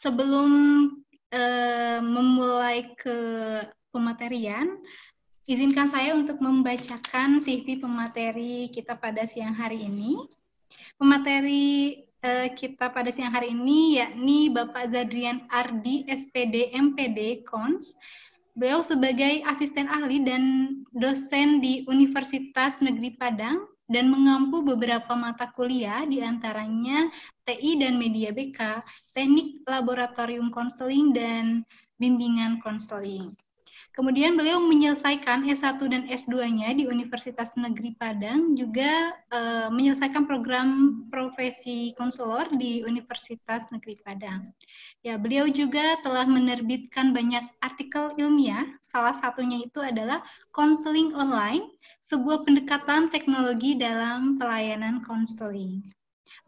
sebelum uh, memulai ke pematerian, izinkan saya untuk membacakan CV pemateri kita pada siang hari ini. Pemateri uh, kita pada siang hari ini yakni Bapak Zadrian Ardi, SPD, MPD, KONS. Beliau sebagai asisten ahli dan dosen di Universitas Negeri Padang dan mengampu beberapa mata kuliah diantaranya TI dan Media BK, Teknik Laboratorium Konseling dan Bimbingan Konseling. Kemudian beliau menyelesaikan S1 dan S2-nya di Universitas Negeri Padang, juga e, menyelesaikan program profesi konselor di Universitas Negeri Padang. Ya, beliau juga telah menerbitkan banyak artikel ilmiah, salah satunya itu adalah Counseling Online, sebuah pendekatan teknologi dalam pelayanan konseling.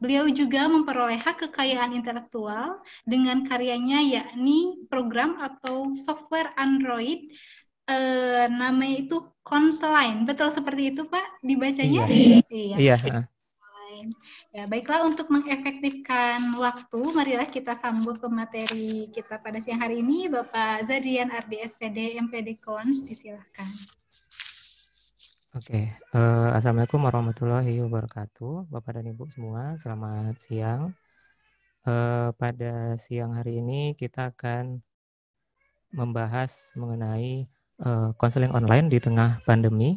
Beliau juga memperoleh hak kekayaan intelektual dengan karyanya yakni program atau software Android eh, namanya itu Consoline. Betul seperti itu, Pak? Dibacanya? Iya. Iya. iya ya, baiklah untuk mengefektifkan waktu, marilah kita sambut pemateri kita pada siang hari ini, Bapak Zadian RDSPD MPD Kons, disilahkan. Oke, uh, assalamualaikum warahmatullahi wabarakatuh, Bapak dan Ibu semua. Selamat siang. Uh, pada siang hari ini kita akan membahas mengenai eh, konseling uh, online di tengah pandemi.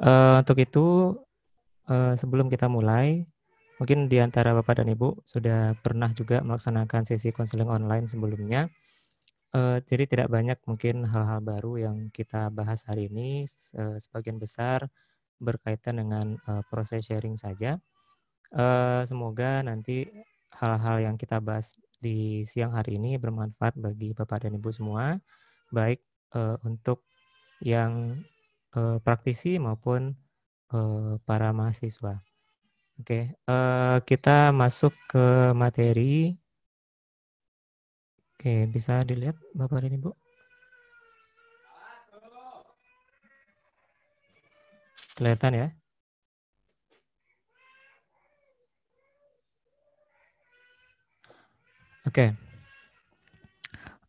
Uh, untuk itu, uh, sebelum kita mulai, mungkin di antara Bapak dan Ibu sudah pernah juga melaksanakan sesi konseling online sebelumnya. Uh, jadi tidak banyak mungkin hal-hal baru yang kita bahas hari ini. Uh, sebagian besar berkaitan dengan uh, proses sharing saja. Uh, semoga nanti hal-hal yang kita bahas di siang hari ini bermanfaat bagi Bapak dan Ibu semua, baik uh, untuk yang uh, praktisi maupun uh, para mahasiswa. Oke, okay. uh, kita masuk ke materi Oke, bisa dilihat Bapak dan Ibu? Kelihatan ya? Oke.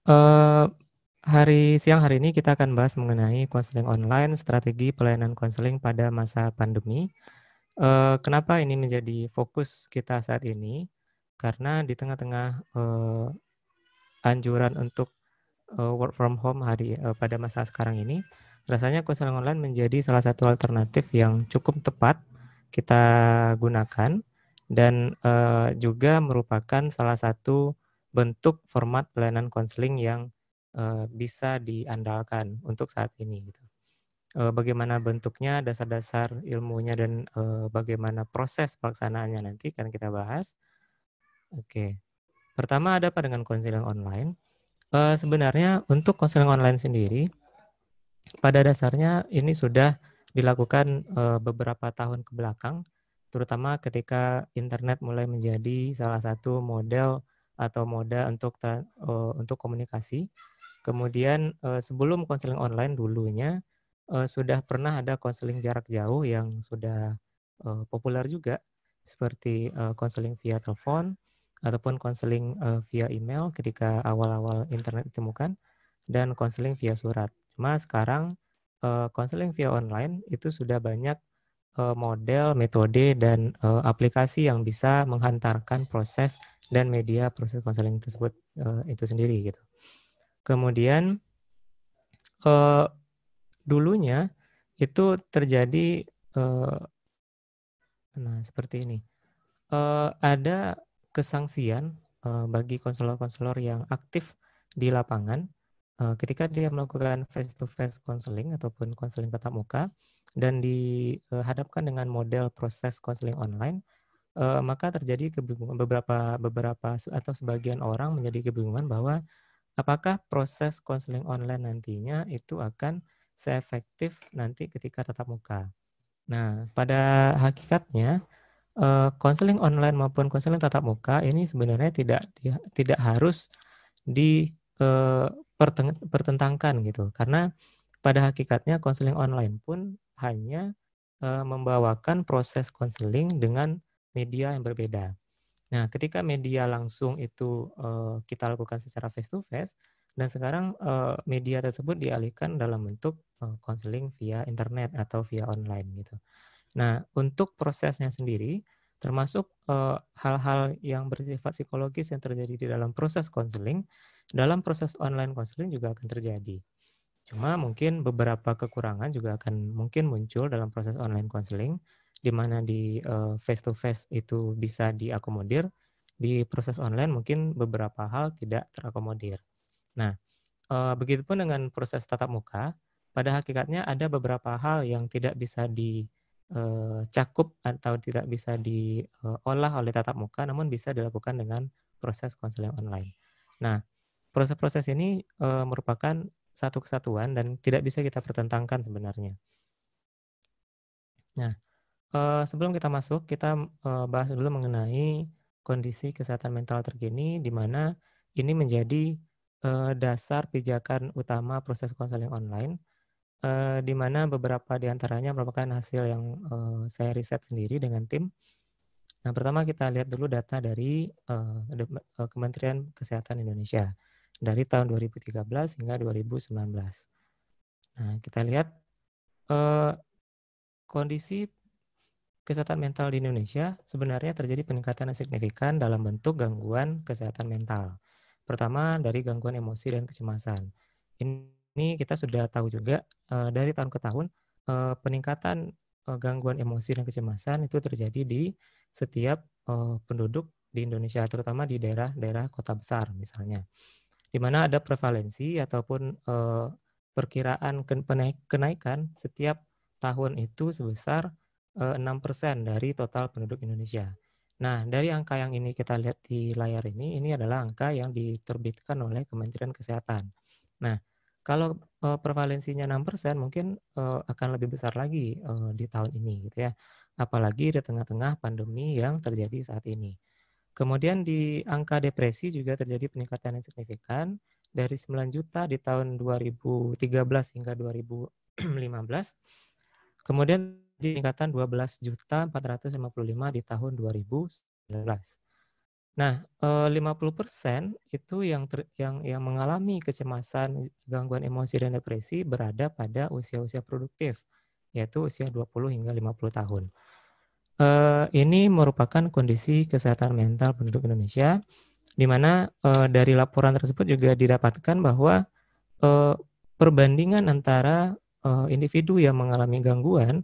Uh, hari siang hari ini kita akan bahas mengenai konseling online, strategi pelayanan konseling pada masa pandemi. Uh, kenapa ini menjadi fokus kita saat ini? Karena di tengah-tengah uh, anjuran untuk uh, work from home hari uh, pada masa sekarang ini, rasanya konseling online menjadi salah satu alternatif yang cukup tepat kita gunakan dan uh, juga merupakan salah satu bentuk format pelayanan konseling yang uh, bisa diandalkan untuk saat ini. Gitu. Uh, bagaimana bentuknya, dasar-dasar ilmunya, dan uh, bagaimana proses pelaksanaannya nanti akan kita bahas. Oke. Okay. Pertama ada apa dengan konseling online? Uh, sebenarnya untuk konseling online sendiri, pada dasarnya ini sudah dilakukan uh, beberapa tahun ke belakang, terutama ketika internet mulai menjadi salah satu model atau moda untuk uh, untuk komunikasi. Kemudian uh, sebelum konseling online dulunya uh, sudah pernah ada konseling jarak jauh yang sudah uh, populer juga seperti konseling uh, via telepon ataupun konseling uh, via email ketika awal-awal internet ditemukan dan konseling via surat. Cuma sekarang eh, konseling uh, via online itu sudah banyak uh, model, metode dan uh, aplikasi yang bisa menghantarkan proses dan media proses konseling tersebut uh, itu sendiri gitu. Kemudian uh, dulunya itu terjadi uh, nah seperti ini. Uh, ada kesangsian uh, bagi konselor-konselor yang aktif di lapangan uh, ketika dia melakukan face-to-face counseling ataupun konseling tatap muka dan dihadapkan dengan model proses konseling online, uh, maka terjadi kebingungan beberapa beberapa atau sebagian orang menjadi kebingungan bahwa apakah proses konseling online nantinya itu akan seefektif nanti ketika tatap muka. Nah, pada hakikatnya Eh, konseling uh, online maupun konseling tatap muka ini sebenarnya tidak tidak harus dipertentangkan eh, uh, gitu karena pada hakikatnya konseling online pun hanya uh, membawakan proses konseling dengan media yang berbeda. Nah, ketika media langsung itu uh, kita lakukan secara face to face dan sekarang uh, media tersebut dialihkan dalam bentuk konseling uh, via internet atau via online gitu. Nah, untuk prosesnya sendiri, termasuk eh, hal-hal uh, yang bersifat psikologis yang terjadi di dalam proses konseling, dalam proses online konseling juga akan terjadi. Cuma mungkin beberapa kekurangan juga akan mungkin muncul dalam proses online konseling, di mana di face to face itu bisa diakomodir, di proses online mungkin beberapa hal tidak terakomodir. Nah, eh, begitupun dengan proses tatap muka, pada hakikatnya ada beberapa hal yang tidak bisa di Eh, cakup atau tidak bisa diolah eh, oleh tatap muka, namun bisa dilakukan dengan proses konseling online. Nah, proses-proses ini eh, merupakan satu kesatuan dan tidak bisa kita pertentangkan sebenarnya. Nah, sebelum kita masuk, kita bahas dulu mengenai kondisi kesehatan mental terkini, di mana ini menjadi dasar pijakan utama proses konseling online uh, di mana beberapa di antaranya merupakan hasil yang uh, saya riset sendiri dengan tim. Nah, pertama kita lihat dulu data dari uh, Kementerian Kesehatan Indonesia dari tahun 2013 hingga 2019. Nah, kita lihat uh, kondisi kesehatan mental di Indonesia sebenarnya terjadi peningkatan yang signifikan dalam bentuk gangguan kesehatan mental. Pertama, dari gangguan emosi dan kecemasan. Ini ini kita sudah tahu juga uh, dari tahun ke tahun uh, peningkatan uh, gangguan emosi dan kecemasan itu terjadi di setiap uh, penduduk di Indonesia, terutama di daerah-daerah kota besar misalnya, di mana ada prevalensi ataupun uh, perkiraan kenaikan setiap tahun itu sebesar uh, 6% dari total penduduk Indonesia. Nah, dari angka yang ini kita lihat di layar ini, ini adalah angka yang diterbitkan oleh Kementerian Kesehatan. Nah, kalau uh, prevalensinya 6%, mungkin uh, akan lebih besar lagi uh, di tahun ini gitu ya. Apalagi di tengah-tengah pandemi yang terjadi saat ini. Kemudian di angka depresi juga terjadi peningkatan yang signifikan dari 9 juta di tahun 2013 hingga 2015. Kemudian peningkatan 12 juta 455 di tahun 2019. Nah, eh, puluh persen itu yang ter yang yang mengalami kecemasan, gangguan emosi dan depresi berada pada usia-usia produktif, yaitu usia 20 hingga 50 tahun. Eh, ini merupakan kondisi kesehatan mental penduduk Indonesia di mana eh, dari laporan tersebut juga didapatkan bahwa perbandingan antara individu yang mengalami gangguan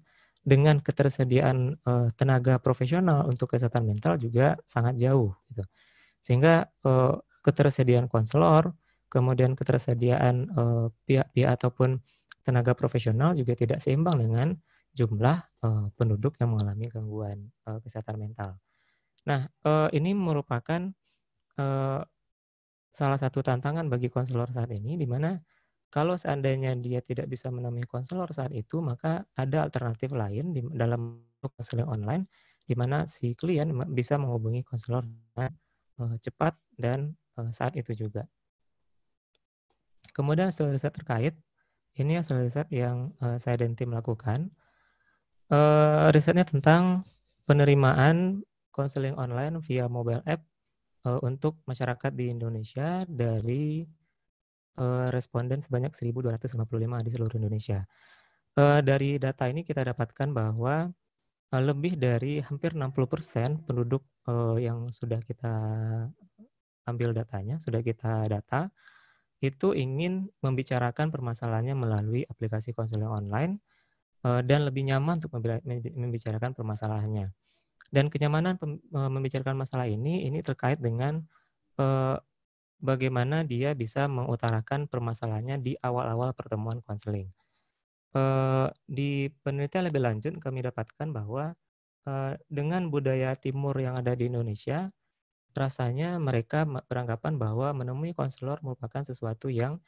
dengan ketersediaan uh, tenaga profesional untuk kesehatan mental juga sangat jauh gitu. Sehingga uh, ketersediaan konselor, kemudian ketersediaan pihak eh, pihak-pihak ataupun tenaga profesional juga tidak seimbang dengan jumlah uh, penduduk yang mengalami gangguan uh, kesehatan mental. Nah, uh, ini merupakan uh, salah satu tantangan bagi konselor saat ini di mana kalau seandainya dia tidak bisa menemui konselor saat itu, maka ada alternatif lain di dalam konseling online di mana si klien bisa menghubungi konselor eh, cepat dan eh, saat itu juga. Kemudian hasil riset terkait, ini hasil riset yang eh, saya dan tim lakukan. risetnya tentang penerimaan konseling online via mobile app untuk masyarakat di Indonesia dari Eh, responden sebanyak 1.255 di seluruh Indonesia. Eh, dari data ini kita dapatkan bahwa eh, lebih dari hampir 60% penduduk yang sudah kita ambil datanya, sudah kita data, itu ingin membicarakan permasalahannya melalui aplikasi konseling online dan lebih nyaman untuk membicarakan permasalahannya. Dan kenyamanan membicarakan masalah ini, ini terkait dengan bagaimana dia bisa mengutarakan permasalahannya di awal-awal pertemuan konseling. Eh, di penelitian lebih lanjut kami dapatkan bahwa eh, dengan budaya timur yang ada di Indonesia, rasanya mereka beranggapan bahwa menemui konselor merupakan sesuatu yang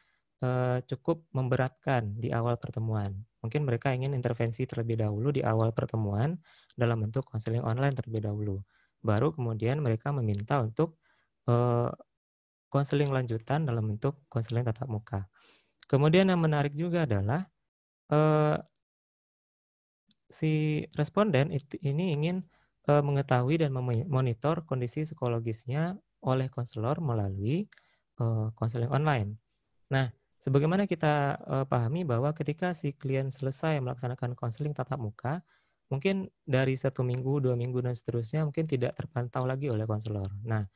eh, cukup memberatkan di awal pertemuan. Mungkin mereka ingin intervensi terlebih dahulu di awal pertemuan dalam bentuk konseling online terlebih dahulu. Baru kemudian mereka meminta untuk konseling lanjutan dalam bentuk konseling tatap muka. Kemudian yang menarik juga adalah eh, si responden ini ingin eh, mengetahui dan memonitor kondisi psikologisnya oleh konselor melalui eh, konseling eh, online. Nah, sebagaimana kita eh, pahami bahwa ketika si klien selesai melaksanakan konseling tatap muka, mungkin dari satu minggu, dua minggu, dan seterusnya mungkin tidak terpantau lagi oleh konselor. Nah,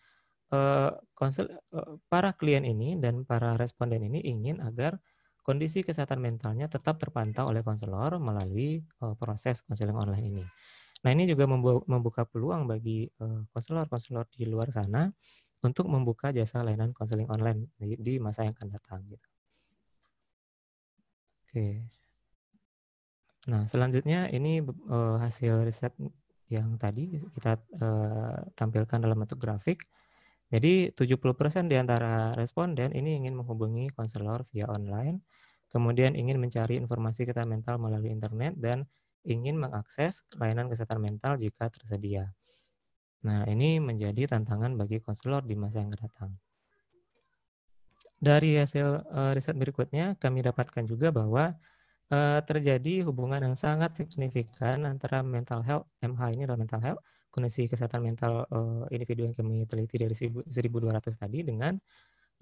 Eh, konsul, eh, para klien ini dan para responden ini ingin agar kondisi kesehatan mentalnya tetap terpantau oleh konselor melalui eh, proses konseling online ini. Nah, ini juga membuka peluang bagi konselor-konselor di luar sana untuk membuka jasa layanan konseling online di masa yang akan datang gitu. Oke. Nah, selanjutnya ini hasil riset yang tadi kita tampilkan dalam bentuk grafik jadi 70% di antara responden ini ingin menghubungi konselor via online, kemudian ingin mencari informasi kesehatan mental melalui internet, dan ingin mengakses layanan kesehatan mental jika tersedia. Nah, ini menjadi tantangan bagi konselor di masa yang datang. Dari hasil eh, riset berikutnya, kami dapatkan juga bahwa eh, terjadi hubungan yang sangat signifikan antara mental health, MH ini adalah mental health, kondisi kesehatan mental uh, individu yang kami teliti dari 1200 tadi dengan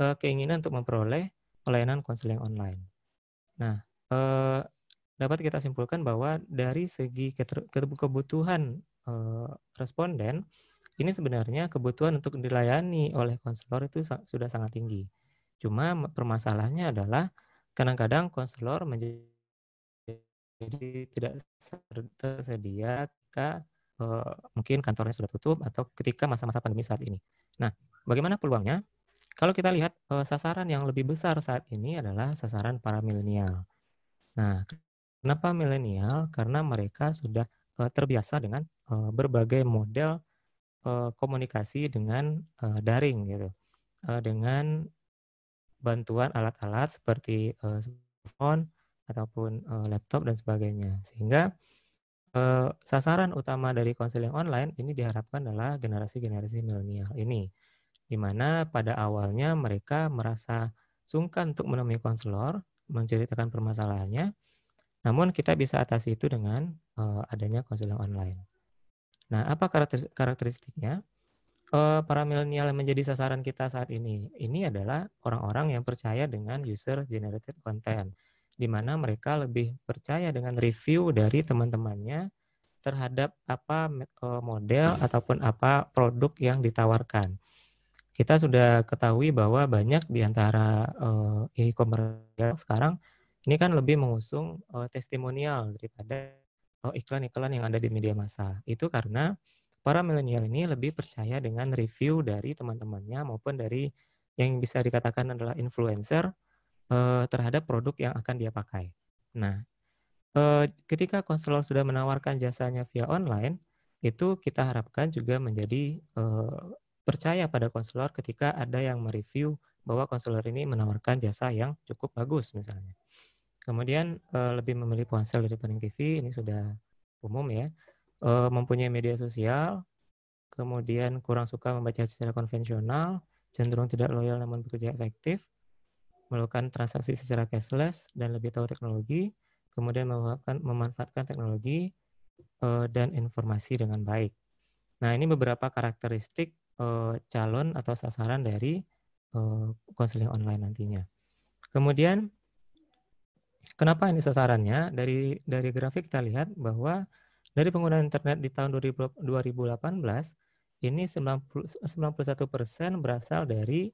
uh, keinginan untuk memperoleh pelayanan konseling online. Nah, uh, dapat kita simpulkan bahwa dari segi kebutuhan uh, responden ini sebenarnya kebutuhan untuk dilayani oleh konselor itu sudah sangat tinggi. Cuma permasalahannya adalah kadang-kadang konselor menjadi tidak tersedia ke Eh, mungkin kantornya sudah tutup atau ketika masa-masa pandemi saat ini. Nah, bagaimana peluangnya? Kalau kita lihat eh, sasaran yang lebih besar saat ini adalah sasaran para milenial. Nah, kenapa milenial? Karena mereka sudah eh, terbiasa dengan berbagai model komunikasi dengan daring gitu. dengan bantuan alat-alat seperti smartphone ataupun laptop dan sebagainya. Sehingga sasaran utama dari konseling online ini diharapkan adalah generasi-generasi milenial ini, di mana pada awalnya mereka merasa sungkan untuk menemui konselor, menceritakan permasalahannya, namun kita bisa atasi itu dengan eh, adanya konseling online. Nah, apa karakteristiknya? para milenial yang menjadi sasaran kita saat ini, ini adalah orang-orang yang percaya dengan user generated content di mana mereka lebih percaya dengan review dari teman-temannya terhadap apa e, model ataupun apa produk yang ditawarkan. Kita sudah ketahui bahwa banyak di antara e, e-commerce sekarang ini kan lebih mengusung e, testimonial daripada iklan-iklan yang ada di media massa. Itu karena para milenial ini lebih percaya dengan review dari teman-temannya maupun dari yang bisa dikatakan adalah influencer uh, terhadap produk yang akan dia pakai. Nah, uh, ketika konselor sudah menawarkan jasanya via online, itu kita harapkan juga menjadi uh, percaya pada konselor ketika ada yang mereview bahwa konselor ini menawarkan jasa yang cukup bagus misalnya. Kemudian lebih memilih ponsel daripada TV ini sudah umum ya. mempunyai media sosial, kemudian kurang suka membaca secara konvensional, cenderung tidak loyal namun bekerja efektif, melakukan transaksi secara cashless dan lebih tahu teknologi, kemudian memanfaatkan, memanfaatkan teknologi eh, dan informasi dengan baik. Nah, ini beberapa karakteristik eh, calon atau sasaran dari eh, konseling online nantinya. Kemudian kenapa ini sasarannya? Dari dari grafik kita lihat bahwa dari penggunaan internet di tahun 2018 ini 90, 91% berasal dari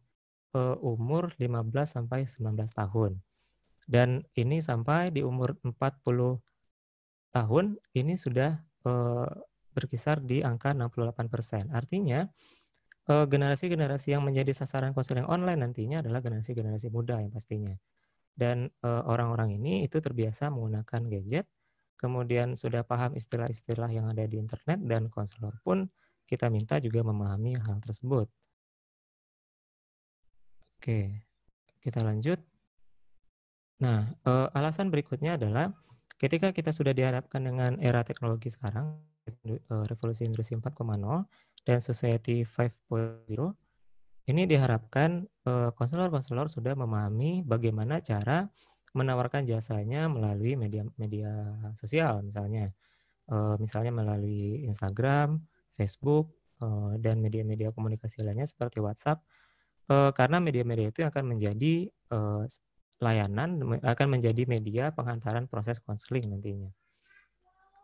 uh, umur 15 sampai 19 tahun. Dan ini sampai di umur 40 tahun ini sudah uh, berkisar di angka 68%. Artinya eh, generasi-generasi uh, yang menjadi sasaran konseling online nantinya adalah generasi-generasi muda yang pastinya. Dan eh, orang-orang ini itu terbiasa menggunakan gadget, kemudian sudah paham istilah-istilah yang ada di internet dan konselor pun kita minta juga memahami hal tersebut. Oke, kita lanjut. Nah, eh, alasan berikutnya adalah ketika kita sudah diharapkan dengan era teknologi sekarang, eh, revolusi industri 4.0 dan society 5.0, ini diharapkan eh, konselor-konselor sudah memahami bagaimana cara menawarkan jasanya melalui media media sosial misalnya, misalnya melalui Instagram, Facebook, dan media-media komunikasi lainnya seperti WhatsApp uh, karena media-media itu akan menjadi uh, layanan akan menjadi media penghantaran proses konseling nantinya.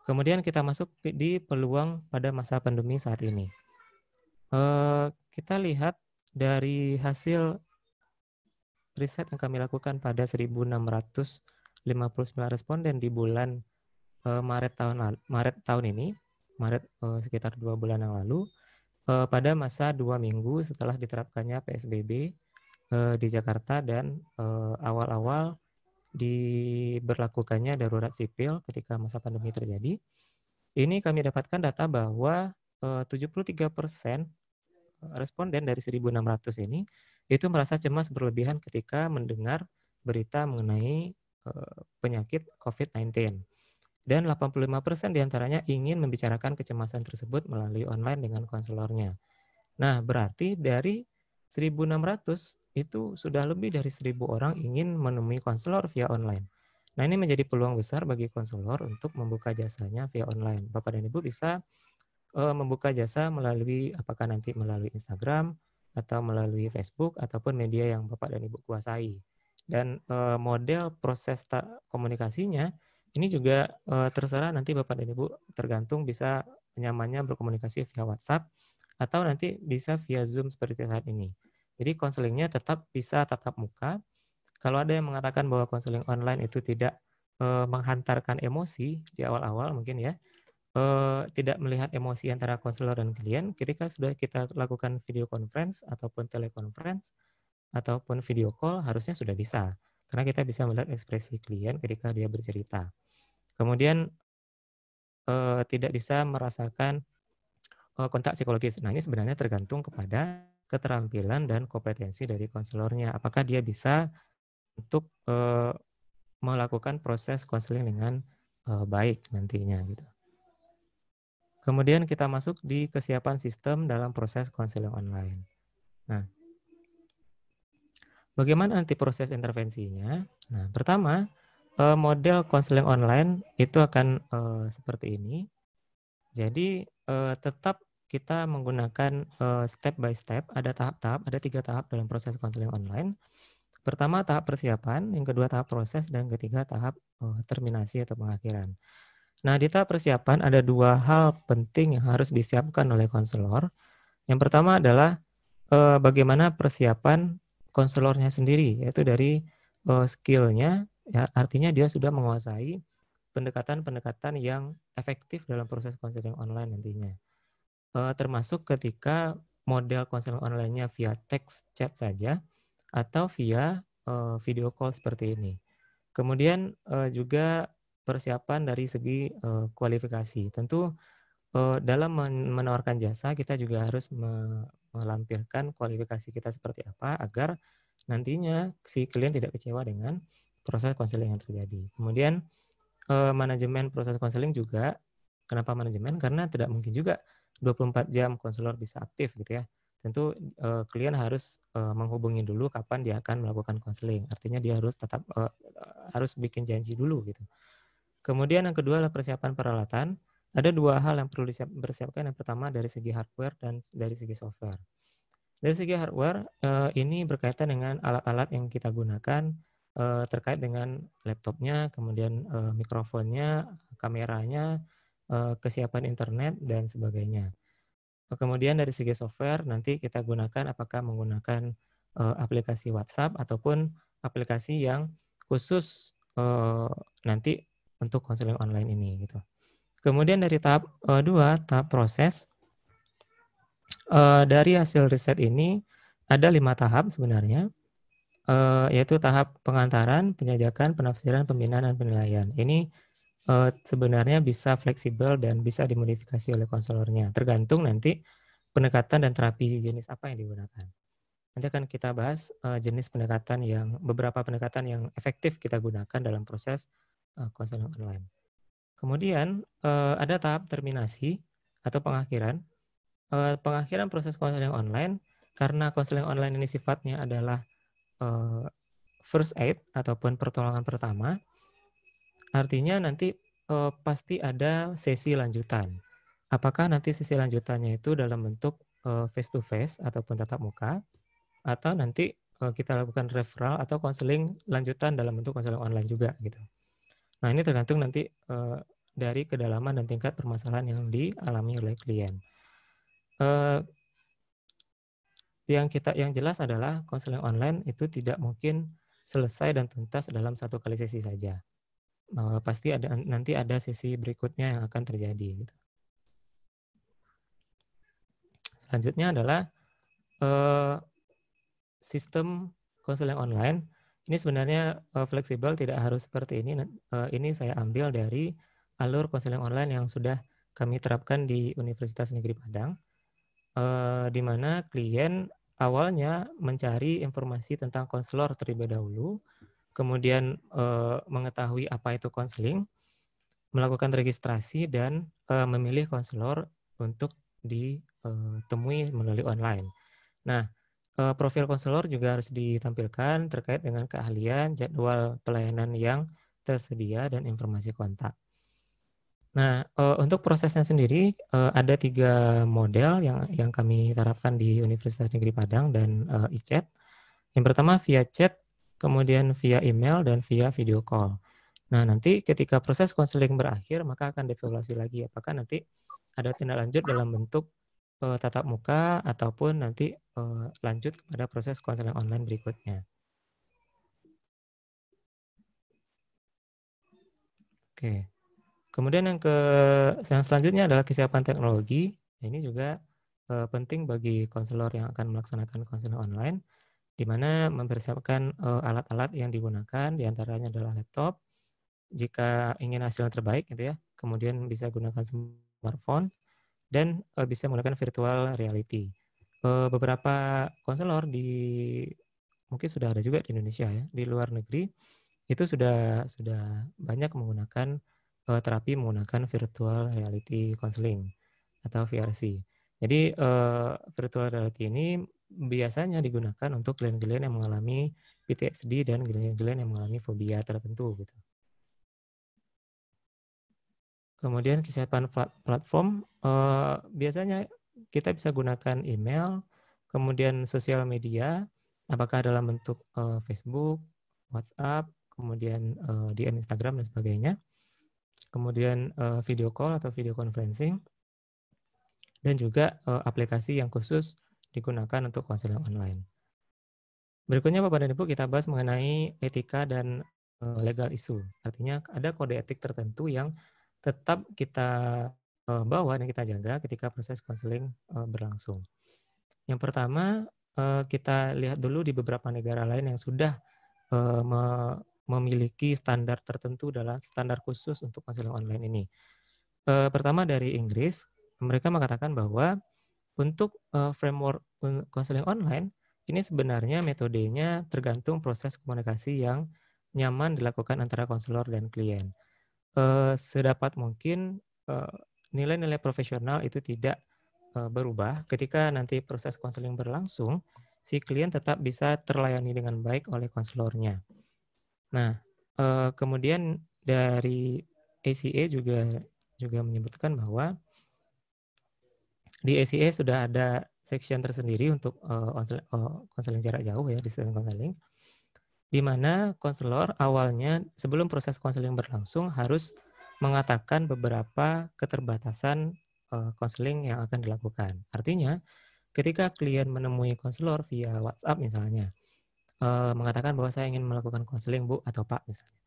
Kemudian kita masuk di peluang pada masa pandemi saat ini. Eh, kita lihat dari hasil riset yang kami lakukan pada 1.659 responden di bulan Maret tahun Maret tahun ini, Maret sekitar dua bulan yang lalu, eh, pada masa dua minggu setelah diterapkannya PSBB eh, di Jakarta dan eh, awal-awal eh, diberlakukannya darurat sipil ketika masa pandemi terjadi. Ini kami dapatkan data bahwa 73 eh, persen eh, responden dari 1.600 ini itu merasa cemas berlebihan ketika mendengar berita mengenai penyakit COVID-19 dan 85% diantaranya ingin membicarakan kecemasan tersebut melalui online dengan konselornya. Nah, berarti dari 1.600 itu sudah lebih dari 1.000 orang ingin menemui konselor via online. Nah, ini menjadi peluang besar bagi konselor untuk membuka jasanya via online. Bapak dan Ibu bisa uh, membuka jasa melalui apakah nanti melalui Instagram atau melalui Facebook ataupun media yang Bapak dan Ibu kuasai. Dan uh, model proses komunikasinya ini juga uh, terserah nanti Bapak dan Ibu tergantung bisa nyamannya berkomunikasi via WhatsApp atau nanti bisa via Zoom seperti saat ini. Jadi konselingnya tetap bisa tatap muka. Kalau ada yang mengatakan bahwa konseling online itu tidak eh, menghantarkan emosi di awal-awal mungkin ya, eh, tidak melihat emosi antara konselor dan klien ketika sudah kita lakukan video conference ataupun telekonferensi ataupun video call harusnya sudah bisa. Karena kita bisa melihat ekspresi klien ketika dia bercerita. Kemudian eh, tidak bisa merasakan eh, kontak psikologis. Nah, ini sebenarnya tergantung kepada keterampilan dan kompetensi dari konselornya. Apakah dia bisa untuk eh, melakukan proses konseling dengan eh, baik nantinya gitu. Kemudian kita masuk di kesiapan sistem dalam proses konseling online. Nah, Bagaimana nanti proses intervensinya? Nah, pertama, eh, model konseling online itu akan eh, seperti ini. Jadi, eh, tetap kita menggunakan step by step, ada tahap-tahap, ada tiga tahap dalam proses konseling online. Pertama, tahap persiapan, yang kedua, tahap proses, dan ketiga, tahap terminasi atau pengakhiran. Nah, di tahap persiapan ada dua hal penting yang harus disiapkan oleh konselor. Yang pertama adalah bagaimana persiapan konselornya sendiri, yaitu dari uh, skillnya, ya, artinya dia sudah menguasai pendekatan-pendekatan yang efektif dalam proses konseling online nantinya. Uh, termasuk ketika model konseling online-nya via teks chat saja atau via uh, video call seperti ini. Kemudian uh, juga persiapan dari segi uh, kualifikasi. Tentu dalam menawarkan jasa kita juga harus melampirkan kualifikasi kita seperti apa agar nantinya si klien tidak kecewa dengan proses konseling yang terjadi. Kemudian eh, manajemen proses konseling juga kenapa manajemen? Karena tidak mungkin juga 24 jam konselor bisa aktif gitu ya. Tentu eh, klien harus eh, menghubungi dulu kapan dia akan melakukan konseling. Artinya dia harus tetap eh, harus bikin janji dulu gitu. Kemudian yang kedua adalah persiapan peralatan ada dua hal yang perlu disiapkan. Yang pertama dari segi hardware dan dari segi software. Dari segi hardware, eh, ini berkaitan dengan alat-alat yang kita gunakan eh, terkait dengan laptopnya, kemudian eh, mikrofonnya, kameranya, kesiapan internet, dan sebagainya. Kemudian dari segi software, nanti kita gunakan apakah menggunakan aplikasi WhatsApp ataupun aplikasi yang khusus nanti untuk konseling online ini gitu. Kemudian dari tahap uh, dua tahap proses uh, dari hasil riset ini ada lima tahap sebenarnya uh, yaitu tahap pengantaran, penyajakan, penafsiran, pembinaan dan penilaian. Ini uh, sebenarnya bisa fleksibel dan bisa dimodifikasi oleh konselornya tergantung nanti pendekatan dan terapi jenis apa yang digunakan. Nanti akan kita bahas uh, jenis pendekatan yang beberapa pendekatan yang efektif kita gunakan dalam proses uh, konseling online. Kemudian uh, ada tahap terminasi atau pengakhiran. Uh, pengakhiran proses konseling online karena konseling online ini sifatnya adalah uh, first aid ataupun pertolongan pertama. Artinya nanti uh, pasti ada sesi lanjutan. Apakah nanti sesi lanjutannya itu dalam bentuk face to face ataupun tatap muka atau nanti kita lakukan referral atau konseling lanjutan dalam bentuk konseling online juga gitu. Nah, ini tergantung nanti dari kedalaman dan tingkat permasalahan yang dialami oleh klien. Uh, yang kita yang jelas adalah konseling online itu tidak mungkin selesai dan tuntas dalam satu kali sesi saja. Uh, pasti ada nanti ada sesi berikutnya yang akan terjadi. Gitu. Selanjutnya adalah uh, sistem konseling online ini sebenarnya uh, fleksibel tidak harus seperti ini uh, ini saya ambil dari alur konseling online yang sudah kami terapkan di Universitas Negeri Padang, eh, di mana klien awalnya mencari informasi tentang konselor terlebih dahulu, kemudian eh, mengetahui apa itu konseling, melakukan registrasi, dan eh, memilih konselor untuk ditemui melalui online. Nah, eh, profil konselor juga harus ditampilkan terkait dengan keahlian, jadwal pelayanan yang tersedia, dan informasi kontak. Nah, uh, untuk prosesnya sendiri uh, ada tiga model yang yang kami terapkan di Universitas Negeri Padang dan uh, Yang pertama via chat, kemudian via email dan via video call. Nah, nanti ketika proses konseling berakhir, maka akan devaluasi lagi apakah nanti ada tindak lanjut dalam bentuk uh, tatap muka ataupun nanti uh, lanjut kepada proses konseling online berikutnya. Oke. Okay. Kemudian yang ke yang selanjutnya adalah kesiapan teknologi. Nah, ini juga uh, penting bagi konselor yang akan melaksanakan konselor online, di mana mempersiapkan eh, alat-alat uh, yang digunakan, diantaranya adalah laptop. Jika ingin hasil yang terbaik, gitu ya, kemudian bisa gunakan smartphone dan uh, bisa menggunakan virtual reality. beberapa konselor di mungkin sudah ada juga di Indonesia ya, di luar negeri itu sudah sudah banyak menggunakan uh, terapi menggunakan virtual reality counseling atau VRC. Jadi uh, virtual reality ini biasanya digunakan untuk klien-klien yang mengalami PTSD dan klien-klien yang mengalami fobia tertentu gitu. Kemudian kesiapan platform uh, biasanya kita bisa gunakan email, kemudian sosial media, apakah dalam bentuk uh, Facebook, WhatsApp, kemudian uh, DM Instagram dan sebagainya kemudian uh, video call atau video conferencing, dan juga uh, aplikasi yang khusus digunakan untuk konseling online. Berikutnya Bapak dan Ibu kita bahas mengenai etika dan uh, legal isu Artinya ada kode etik tertentu yang tetap kita uh, bawa dan kita jaga ketika proses konseling uh, berlangsung. Yang pertama, uh, kita lihat dulu di beberapa negara lain yang sudah uh, memiliki standar tertentu dalam standar khusus untuk masalah online ini. E, pertama dari Inggris, mereka mengatakan bahwa untuk e, framework konseling online ini sebenarnya metodenya tergantung proses komunikasi yang nyaman dilakukan antara konselor dan klien. E, sedapat mungkin nilai-nilai profesional itu tidak berubah ketika nanti proses konseling berlangsung, si klien tetap bisa terlayani dengan baik oleh konselornya. Nah, uh, kemudian dari ACA juga juga menyebutkan bahwa di ACA sudah ada section tersendiri untuk eh, konseling uh, jarak jauh ya, distance konseling, di mana konselor awalnya sebelum proses konseling berlangsung harus mengatakan beberapa keterbatasan konseling uh, yang akan dilakukan. Artinya, ketika klien menemui konselor via WhatsApp misalnya, Eh, mengatakan bahwa saya ingin melakukan konseling Bu atau Pak misalnya.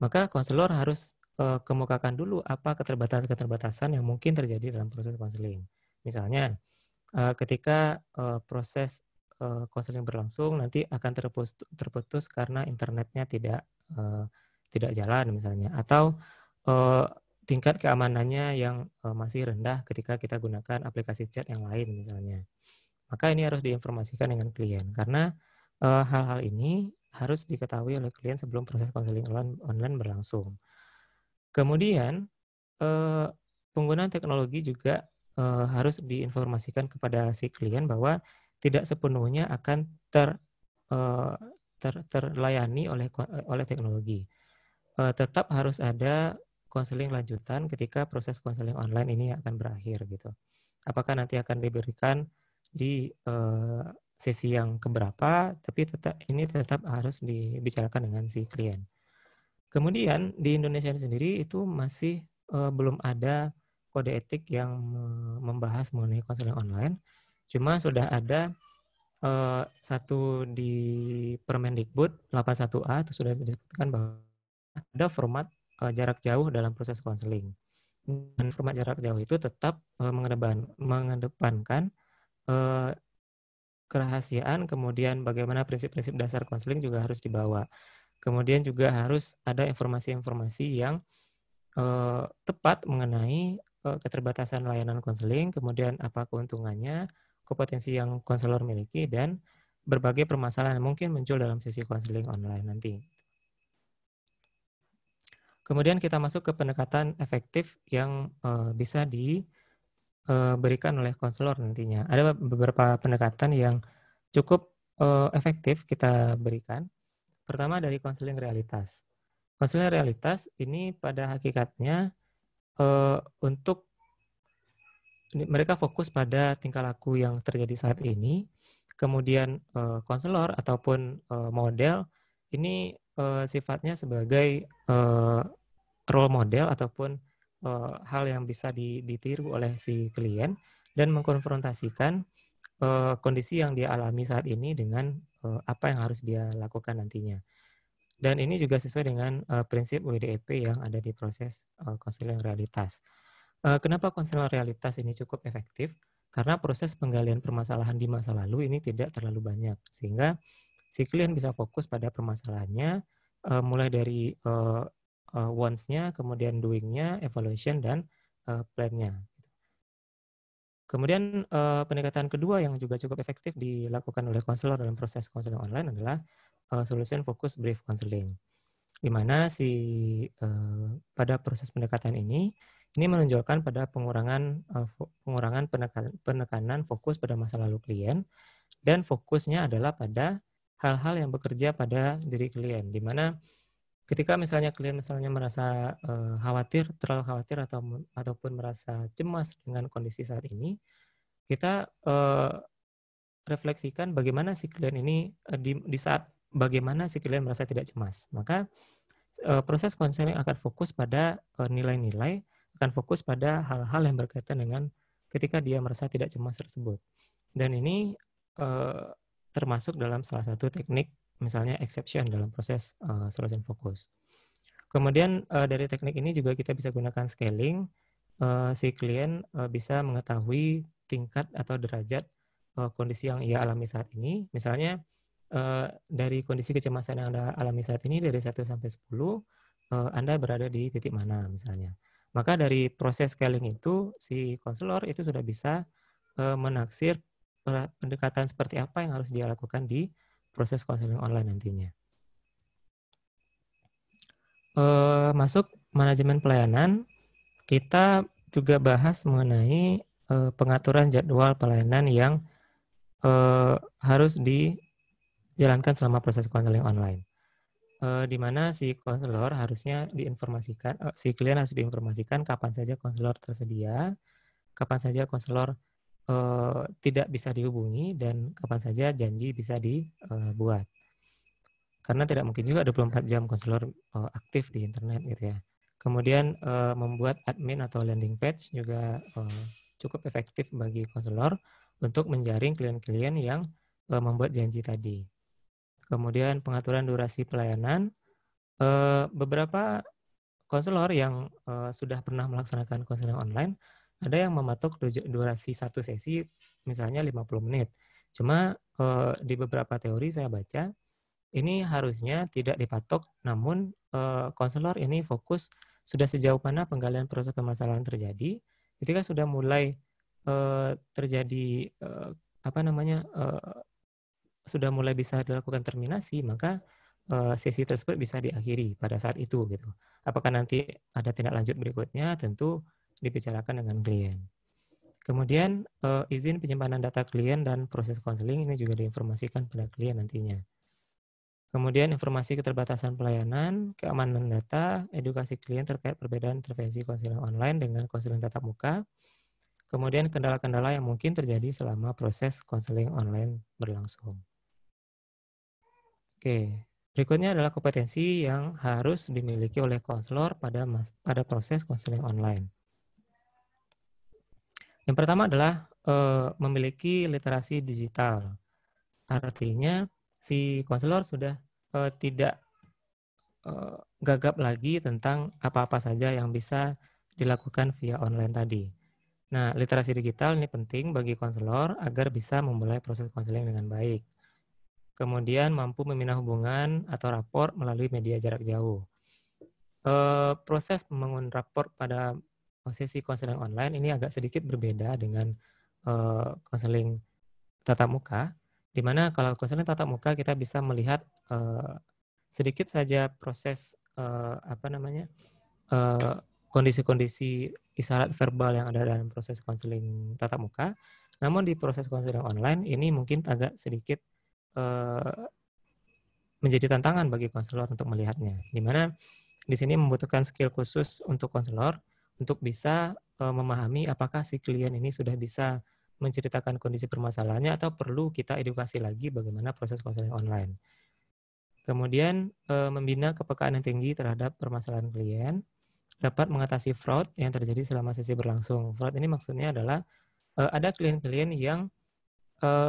Maka konselor harus uh, kemukakan dulu apa keterbatasan-keterbatasan yang mungkin terjadi dalam proses konseling. Misalnya uh, ketika uh, proses konseling berlangsung nanti akan terputus, terputus karena internetnya tidak uh, tidak jalan misalnya atau uh, tingkat keamanannya yang uh, masih rendah ketika kita gunakan aplikasi chat yang lain misalnya maka ini harus diinformasikan dengan klien karena Eh, hal-hal uh, ini harus diketahui oleh klien sebelum proses konseling online berlangsung. Kemudian, uh, penggunaan teknologi juga uh, harus diinformasikan kepada si klien bahwa tidak sepenuhnya akan ter, uh, ter terlayani oleh oleh teknologi. Uh, tetap harus ada konseling lanjutan ketika proses konseling online ini akan berakhir gitu. Apakah nanti akan diberikan di uh, sesi yang keberapa, tapi tetap ini tetap harus dibicarakan dengan si klien. Kemudian di Indonesia sendiri itu masih uh, belum ada kode etik yang membahas mengenai konseling online. Cuma sudah ada uh, satu di Permendikbud 81A itu sudah disebutkan bahwa ada format uh, jarak jauh dalam proses konseling. Dan format jarak jauh itu tetap uh, mengedepankan uh, kerahasiaan, kemudian bagaimana prinsip-prinsip dasar konseling juga harus dibawa. Kemudian juga harus ada informasi-informasi yang eh, tepat mengenai eh, keterbatasan layanan konseling, kemudian apa keuntungannya, kompetensi yang konselor miliki, dan berbagai permasalahan yang mungkin muncul dalam sisi konseling online nanti. Kemudian kita masuk ke pendekatan efektif yang eh, bisa di uh, berikan oleh konselor nantinya. Ada beberapa pendekatan yang cukup eh, efektif kita berikan. Pertama dari konseling realitas. Konseling realitas ini pada hakikatnya eh, untuk mereka fokus pada tingkah laku yang terjadi saat ini. Kemudian konselor ataupun model ini sifatnya sebagai role model ataupun uh, hal yang bisa ditiru oleh si klien dan mengkonfrontasikan uh, kondisi yang dia alami saat ini dengan uh, apa yang harus dia lakukan nantinya. Dan ini juga sesuai dengan uh, prinsip WDEP yang ada di proses uh, konseling realitas. Uh, kenapa konseling realitas ini cukup efektif? Karena proses penggalian permasalahan di masa lalu ini tidak terlalu banyak, sehingga si klien bisa fokus pada permasalahannya, uh, mulai dari uh, uh, wants-nya, kemudian doing-nya, evaluation, dan uh, plan-nya. Kemudian uh, pendekatan kedua yang juga cukup efektif dilakukan oleh konselor dalam proses konseling online adalah uh, solution focus brief counseling. Di mana si uh, pada proses pendekatan ini ini menonjolkan pada pengurangan uh, pengurangan penekan, penekanan fokus pada masa lalu klien dan fokusnya adalah pada hal-hal yang bekerja pada diri klien di mana ketika misalnya kalian misalnya merasa uh, khawatir terlalu khawatir atau ataupun merasa cemas dengan kondisi saat ini kita uh, refleksikan bagaimana si klien ini uh, di, di saat bagaimana si klien merasa tidak cemas maka uh, proses konseling akan fokus pada nilai-nilai uh, akan fokus pada hal-hal yang berkaitan dengan ketika dia merasa tidak cemas tersebut dan ini uh, termasuk dalam salah satu teknik misalnya exception dalam proses uh, eh, solution fokus. Kemudian uh, dari teknik ini juga kita bisa gunakan scaling. Uh, si klien uh, bisa mengetahui tingkat atau derajat uh, kondisi yang ia alami saat ini. Misalnya uh, dari kondisi kecemasan yang Anda alami saat ini dari 1 sampai 10, uh, Anda berada di titik mana misalnya. Maka dari proses scaling itu si konselor itu sudah bisa uh, menaksir pendekatan seperti apa yang harus dia lakukan di proses konseling online nantinya. E, masuk manajemen pelayanan, kita juga bahas mengenai e, pengaturan jadwal pelayanan yang e, harus dijalankan selama proses konseling online. E, di mana si konselor harusnya diinformasikan, e, si klien harus diinformasikan kapan saja konselor tersedia, kapan saja konselor Eh, tidak bisa dihubungi dan kapan saja janji bisa dibuat. Eh, Karena tidak mungkin juga 24 jam konselor eh, aktif di internet gitu ya. Kemudian membuat admin atau landing page juga cukup efektif bagi konselor untuk menjaring klien-klien yang membuat janji tadi. Kemudian pengaturan durasi pelayanan. beberapa konselor yang sudah pernah melaksanakan konseling online ada yang mematok durasi satu sesi misalnya 50 menit. Cuma eh, di beberapa teori saya baca ini harusnya tidak dipatok namun eh, konselor ini fokus sudah sejauh mana penggalian proses permasalahan terjadi ketika sudah mulai eh, terjadi apa namanya sudah mulai bisa dilakukan terminasi maka sesi tersebut bisa diakhiri pada saat itu gitu. Apakah nanti ada tindak lanjut berikutnya tentu dibicarakan dengan klien. Kemudian eh, izin penyimpanan data klien dan proses konseling ini juga diinformasikan pada klien nantinya. Kemudian informasi keterbatasan pelayanan, keamanan data, edukasi klien terkait perbedaan intervensi konseling online dengan konseling tatap muka. Kemudian kendala-kendala yang mungkin terjadi selama proses konseling online berlangsung. Oke, berikutnya adalah kompetensi yang harus dimiliki oleh konselor pada pada proses konseling online. Yang pertama adalah eh, memiliki literasi digital. Artinya si konselor sudah eh, tidak eh, gagap lagi tentang apa-apa saja yang bisa dilakukan via online tadi. Nah, literasi digital ini penting bagi konselor agar bisa memulai proses konseling dengan baik. Kemudian mampu meminah hubungan atau rapor melalui media jarak jauh. E, proses membangun rapor pada sesi konseling online ini agak sedikit berbeda dengan eh, konseling uh, tatap muka, di mana kalau konseling tatap muka kita bisa melihat uh, sedikit saja proses uh, apa namanya kondisi-kondisi isyarat verbal yang ada dalam proses konseling tatap muka. Namun di proses konseling online ini mungkin agak sedikit menjadi tantangan bagi konselor untuk melihatnya. Di mana di sini membutuhkan skill khusus untuk konselor untuk bisa eh, memahami apakah si klien ini sudah bisa menceritakan kondisi permasalahannya atau perlu kita edukasi lagi bagaimana proses konseling online. Kemudian eh, membina kepekaan yang tinggi terhadap permasalahan klien dapat mengatasi fraud yang terjadi selama sesi berlangsung. Fraud ini maksudnya adalah eh, ada klien-klien yang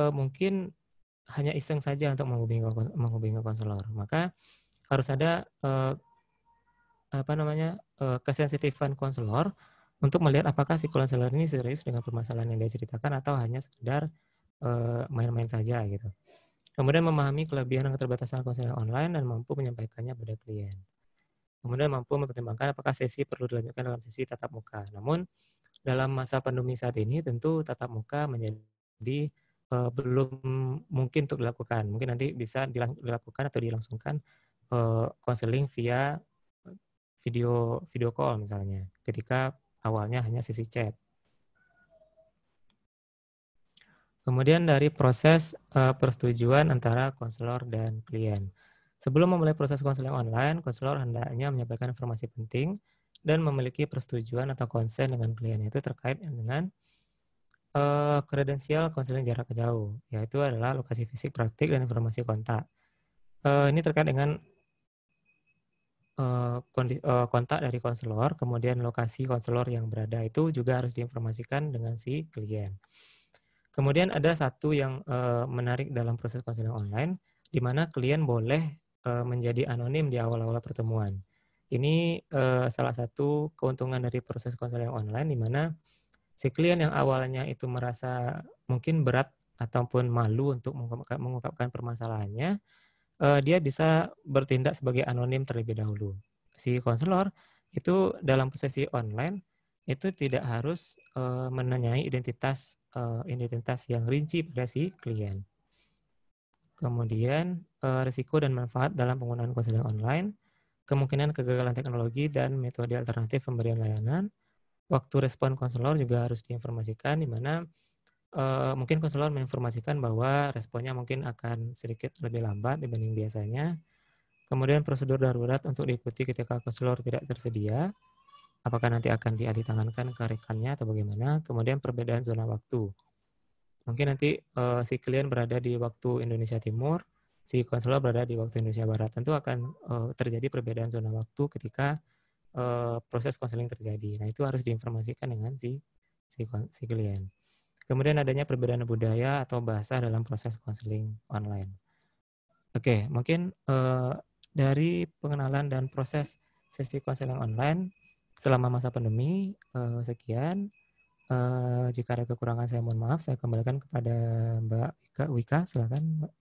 mungkin hanya iseng saja untuk menghubungi, menghubungi konselor. Maka harus ada apa namanya eh, kesensitifan konselor untuk melihat apakah si konselor ini serius dengan permasalahan yang dia ceritakan atau hanya sekedar eh, main-main saja gitu. Kemudian memahami kelebihan dan keterbatasan konseling online dan mampu menyampaikannya pada klien. Kemudian mampu mempertimbangkan apakah sesi perlu dilanjutkan dalam sesi tatap muka. Namun dalam masa pandemi saat ini tentu tatap muka menjadi uh, belum mungkin untuk dilakukan. Mungkin nanti bisa dilakukan atau dilangsungkan konseling uh, via video video call misalnya, ketika awalnya hanya sisi chat. Kemudian dari proses uh, persetujuan antara konselor dan klien. Sebelum memulai proses konseling online, konselor hendaknya menyampaikan informasi penting dan memiliki persetujuan atau konsen dengan klien itu terkait dengan uh, kredensial konseling jarak jauh, yaitu adalah lokasi fisik praktik dan informasi kontak. Uh, ini terkait dengan Eh, eh, kontak dari konselor, kemudian lokasi konselor yang berada itu juga harus diinformasikan dengan si klien. Kemudian ada satu yang eh, menarik dalam proses konseling online, di mana klien boleh menjadi anonim di awal-awal pertemuan. Ini salah satu keuntungan dari proses konseling online, di mana si klien yang awalnya itu merasa mungkin berat ataupun malu untuk mengungkapkan permasalahannya, uh, dia bisa bertindak sebagai anonim terlebih dahulu. Si konselor itu dalam sesi online itu tidak harus uh, menanyai identitas uh, identitas yang rinci pada si klien. Kemudian uh, risiko dan manfaat dalam penggunaan konseling online, kemungkinan kegagalan teknologi dan metode alternatif pemberian layanan, waktu respon konselor juga harus diinformasikan di mana uh, mungkin konselor menginformasikan bahwa responnya mungkin akan sedikit lebih lambat dibanding biasanya. Kemudian prosedur darurat untuk diikuti ketika konselor tidak tersedia, apakah nanti akan diaditangankan ke rekannya atau bagaimana. Kemudian perbedaan zona waktu. Mungkin nanti uh, si klien berada di waktu Indonesia Timur, si konselor berada di waktu Indonesia Barat. Tentu akan uh, terjadi perbedaan zona waktu ketika uh, proses konseling terjadi. Nah, itu harus diinformasikan dengan si si, si klien. Kemudian adanya perbedaan budaya atau bahasa dalam proses konseling online. Oke, mungkin uh, dari pengenalan dan proses sesi konseling online selama masa pandemi uh, sekian. Uh, jika ada kekurangan saya mohon maaf, saya kembalikan kepada Mbak Wika. Wika, silakan Mbak.